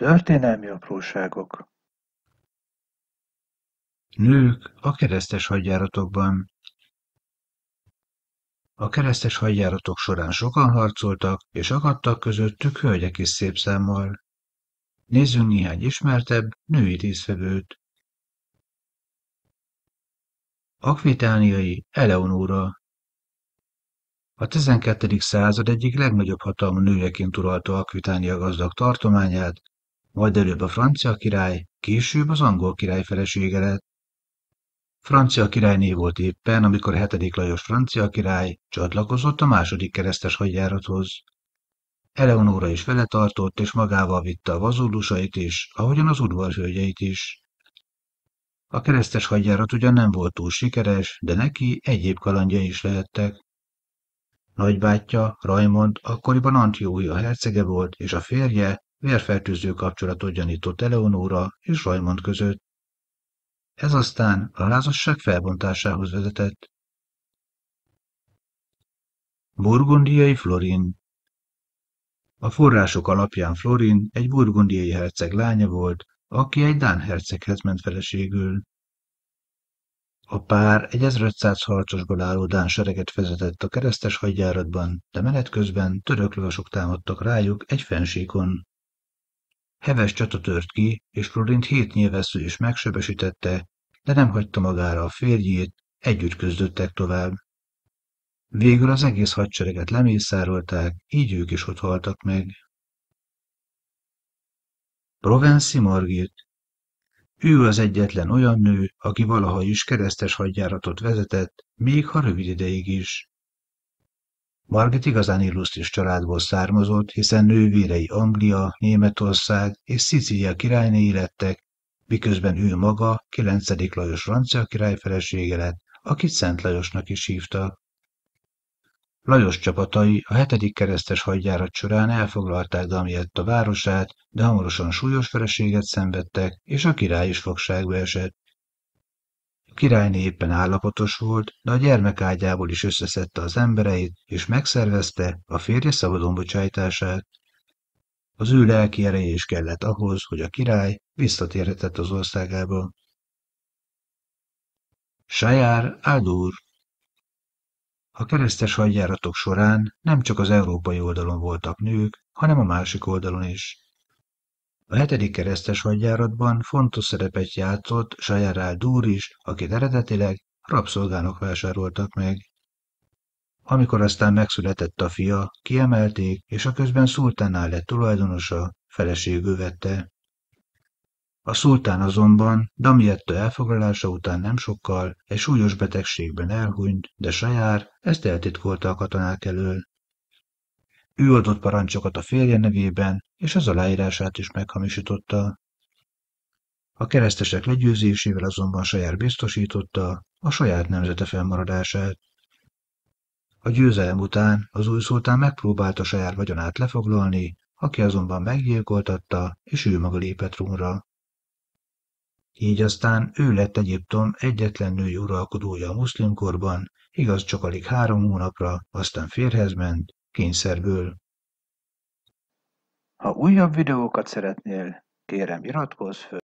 Történelmi apróságok Nők a keresztes hadjáratokban A keresztes hadjáratok során sokan harcoltak, és akadtak közöttük hölgyek is szép számmal. Nézzünk néhány ismertebb, női részvevőt. Akvitániai Eleonóra a 12. század egyik legnagyobb hatalmú nőjeként uralta Akvitánia gazdag tartományát, majd előbb a francia király, később az angol király felesége lett. Francia királyné volt éppen, amikor hetedik Lajos francia király csatlakozott a második keresztes hadjárathoz. Eleonóra is vele tartott, és magával vitte a vazulusait is, ahogyan az udvarhölgyeit is. A keresztes hadjárat ugyan nem volt túl sikeres, de neki egyéb kalandja is lehettek. Nagybátyja, Rajmond, akkoriban a hercege volt, és a férje, vérfertőző kapcsolatot gyanított Eleonóra és Rajmond között. Ez aztán a házasság felbontásához vezetett. Burgundiai Florin A források alapján Florin egy burgundiai herceg lánya volt, aki egy Dán herceghez ment feleségül. A pár egy 1500 harcosból álló Dán sereget vezetett a keresztes hadjáratban, de menet közben török lovasok támadtak rájuk egy fensíkon, Heves csata tört ki, és Florint hét nyilvessző is megsebesítette, de nem hagyta magára a férjét, együtt közdöttek tovább. Végül az egész hadsereget lemészárolták, így ők is ott haltak meg. Provenci Margit Ő az egyetlen olyan nő, aki valaha is keresztes hadjáratot vezetett, még ha rövid ideig is. Margit igazán illusztris családból származott, hiszen nővérei Anglia, Németország és Szicília királynéi lettek, miközben ő maga, 9. Lajos francia király felesége lett, akit Szent Lajosnak is hívtak. Lajos csapatai a hetedik keresztes hadjárat során elfoglalták Damietta városát, de hamarosan súlyos feleséget szenvedtek, és a király is fogságba esett királyné éppen állapotos volt, de a gyermekágyából is összeszedte az embereit, és megszervezte a férje szabadon bocsájtását. Az ő lelki ereje is kellett ahhoz, hogy a király visszatérhetett az országába. Sajár Ádúr A keresztes hadjáratok során nem csak az európai oldalon voltak nők, hanem a másik oldalon is. A hetedik keresztes hadjáratban fontos szerepet játszott Sajárál dúr is, akit eredetileg rabszolgának vásároltak meg. Amikor aztán megszületett a fia, kiemelték, és a közben szultánál lett tulajdonosa, feleségű vette. A szultán azonban Damietta elfoglalása után nem sokkal egy súlyos betegségben elhunyt, de Sajár ezt eltitkolta a katonák elől. Ő adott parancsokat a férje nevében, és az aláírását is meghamisította. A keresztesek legyőzésével azonban saját biztosította a saját nemzete fennmaradását. A győzelem után az új szultán megpróbálta saját vagyonát lefoglalni, aki azonban meggyilkoltatta, és ő maga lépett trónra. Így aztán ő lett Egyiptom egyetlen női uralkodója a muszlimkorban, igaz csak alig három hónapra, aztán férhez ment, kényszerből. Ha újabb videókat szeretnél, kérem iratkozz föl!